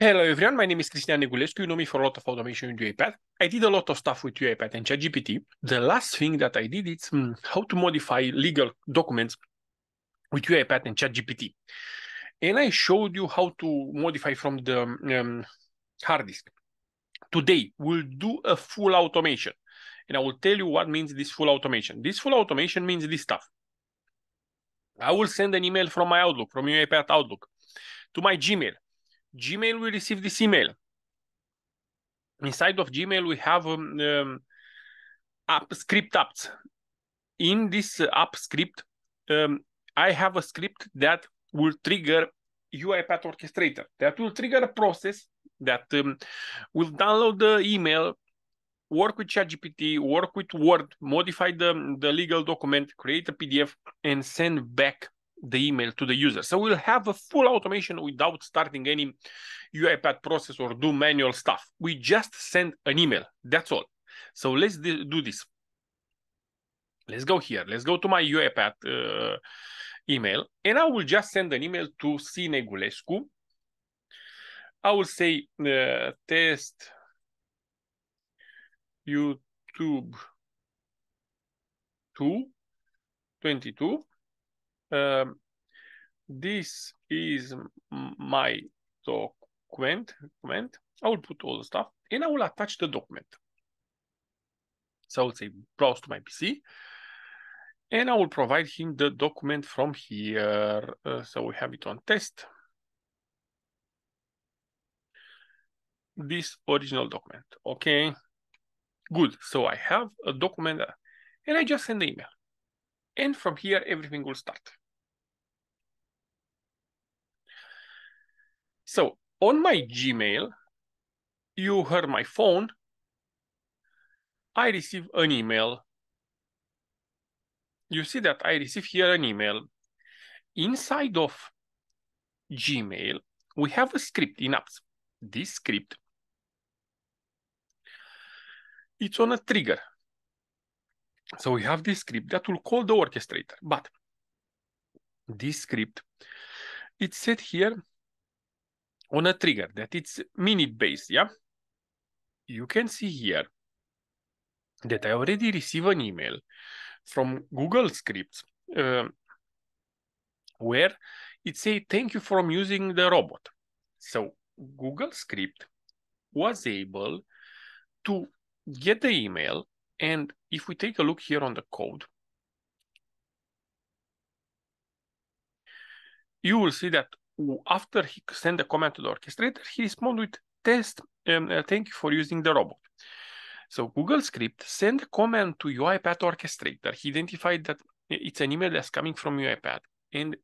Hello everyone, my name is Cristian Negulescu. You know me for a lot of automation with UiPath. I did a lot of stuff with UiPath and ChatGPT. The last thing that I did is hmm, how to modify legal documents with UiPath and ChatGPT. And I showed you how to modify from the um, hard disk. Today, we'll do a full automation. And I will tell you what means this full automation. This full automation means this stuff. I will send an email from my Outlook, from UiPath Outlook, to my Gmail Gmail will receive this email. Inside of Gmail, we have um, um, app script apps. In this app script, um, I have a script that will trigger UiPath Orchestrator. That will trigger a process that um, will download the email, work with ChatGPT, work with Word, modify the, the legal document, create a PDF, and send back the email to the user. So we'll have a full automation without starting any UiPath process or do manual stuff. We just send an email. That's all. So let's do this. Let's go here. Let's go to my UiPath uh, email, and I will just send an email to C Negulescu. I will say uh, test YouTube two twenty two um, this is my document, document. I will put all the stuff and I will attach the document. So I will say browse to my PC and I will provide him the document from here. Uh, so we have it on test. This original document, okay? Good, so I have a document uh, and I just send the email. And from here, everything will start. So on my Gmail, you heard my phone. I receive an email. You see that I receive here an email. Inside of Gmail, we have a script in apps. This script, it's on a trigger. So we have this script that will call the orchestrator, but this script, it's set here on a trigger that it's minute based, yeah? You can see here that I already receive an email from Google Scripts uh, where it say thank you from using the robot. So Google Script was able to get the email and if we take a look here on the code, you will see that after he sent a comment to the orchestrator, he responded with test, um, uh, thank you for using the robot. So Google script send a comment to UiPath orchestrator. He identified that it's an email that's coming from UiPath. And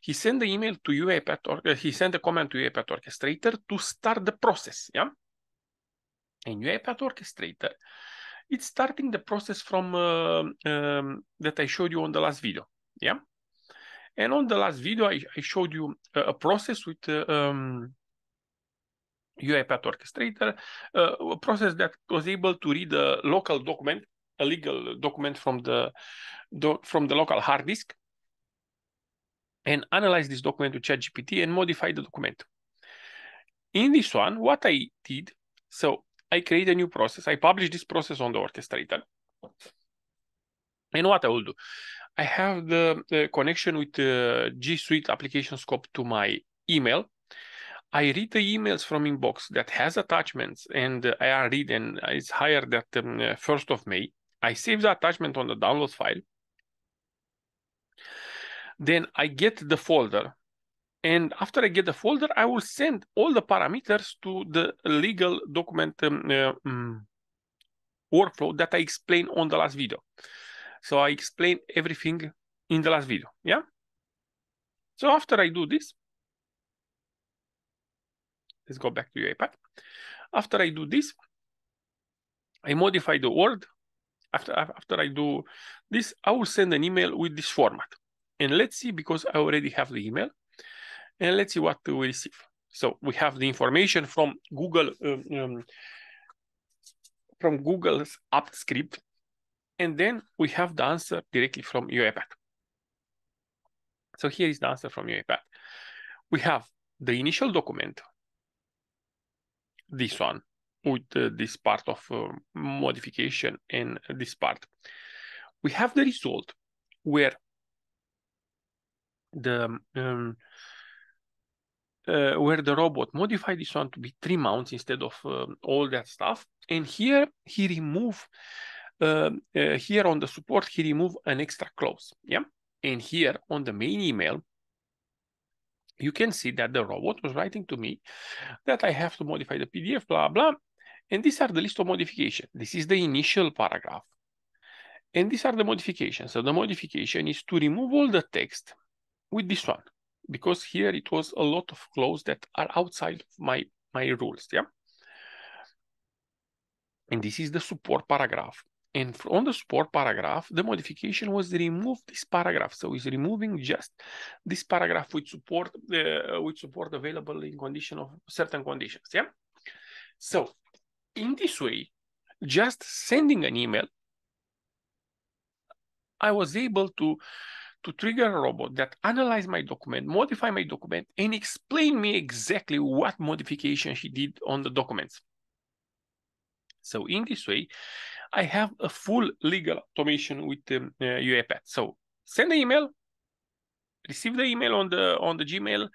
he sent the email to UiPath, or uh, he sent a comment to UiPath orchestrator to start the process. Yeah. And UiPath orchestrator, it's starting the process from uh, um, that I showed you on the last video. Yeah. And on the last video, I, I showed you a, uh, a process with uh, um, UiPath Orchestrator, uh, a process that was able to read a local document, a legal document from the do, from the local hard disk, and analyze this document to ChatGPT and modify the document. In this one, what I did, so I create a new process. I publish this process on the orchestrator. And what I will do, I have the, the connection with the G Suite application scope to my email. I read the emails from inbox that has attachments and I read and it's higher that the um, 1st of May. I save the attachment on the download file. Then I get the folder. And after I get the folder, I will send all the parameters to the legal document um, uh, um, workflow that I explained on the last video. So I explain everything in the last video, yeah? So after I do this, let's go back to your iPad. After I do this, I modify the word. After, after I do this, I will send an email with this format. And let's see, because I already have the email, and let's see what we receive. So we have the information from Google um, um, from Google's app script and then we have the answer directly from UiPath. So here is the answer from UiPath. We have the initial document, this one, with uh, this part of uh, modification and this part. We have the result where the um, um uh, where the robot modified this one to be three mounts instead of um, all that stuff. And here he removed uh, uh, here on the support, he remove an extra clause. Yeah. And here on the main email, you can see that the robot was writing to me that I have to modify the PDF, blah, blah. And these are the list of modification. This is the initial paragraph. And these are the modifications. So the modification is to remove all the text with this one, because here it was a lot of clauses that are outside my, my rules. Yeah. And this is the support paragraph. And on the support paragraph, the modification was remove this paragraph. So it's removing just this paragraph with support, uh, with support available in condition of certain conditions. Yeah. So in this way, just sending an email, I was able to to trigger a robot that analyze my document, modify my document, and explain me exactly what modification he did on the documents. So in this way, I have a full legal automation with um, uh, UiPath. So send the email, receive the email on the on the Gmail,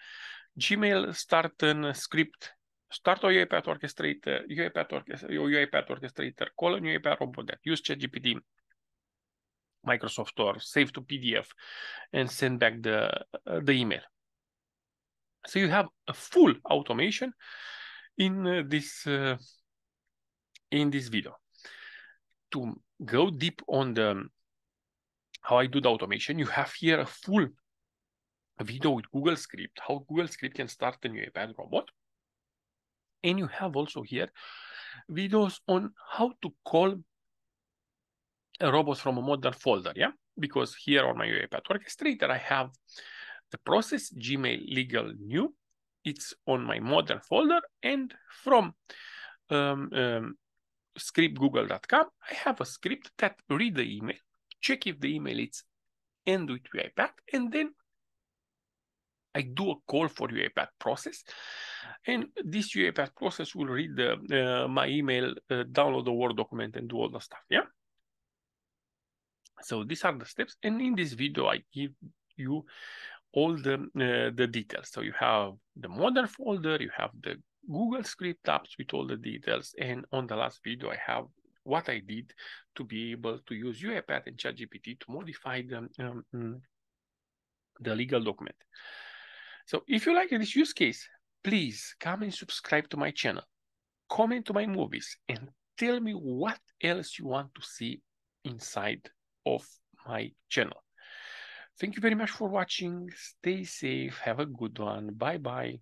Gmail start a uh, script, start a UiPath orchestrator, UiPath, orchestrator, UiPath orchestrator, colon UiPath robot, use ChatGPT, Microsoft or save to PDF, and send back the uh, the email. So you have a full automation in uh, this uh, in this video to go deep on the um, how I do the automation, you have here a full video with Google Script, how Google Script can start a new event robot. And you have also here videos on how to call a robot from a modern folder, yeah? Because here on my UiPath orchestrator, I have the process Gmail legal new. It's on my modern folder and from um, um, scriptgoogle.com, I have a script that read the email, check if the email is end with UiPath, and then I do a call for UiPath process, and this UiPath process will read the, uh, my email, uh, download the Word document, and do all the stuff. Yeah. So these are the steps, and in this video, I give you all the uh, the details. So you have the model folder, you have the Google Script apps with all the details. And on the last video, I have what I did to be able to use UiPath and ChatGPT to modify the, um, mm, the legal document. So if you like this use case, please come and subscribe to my channel, comment to my movies, and tell me what else you want to see inside of my channel. Thank you very much for watching. Stay safe. Have a good one. Bye bye.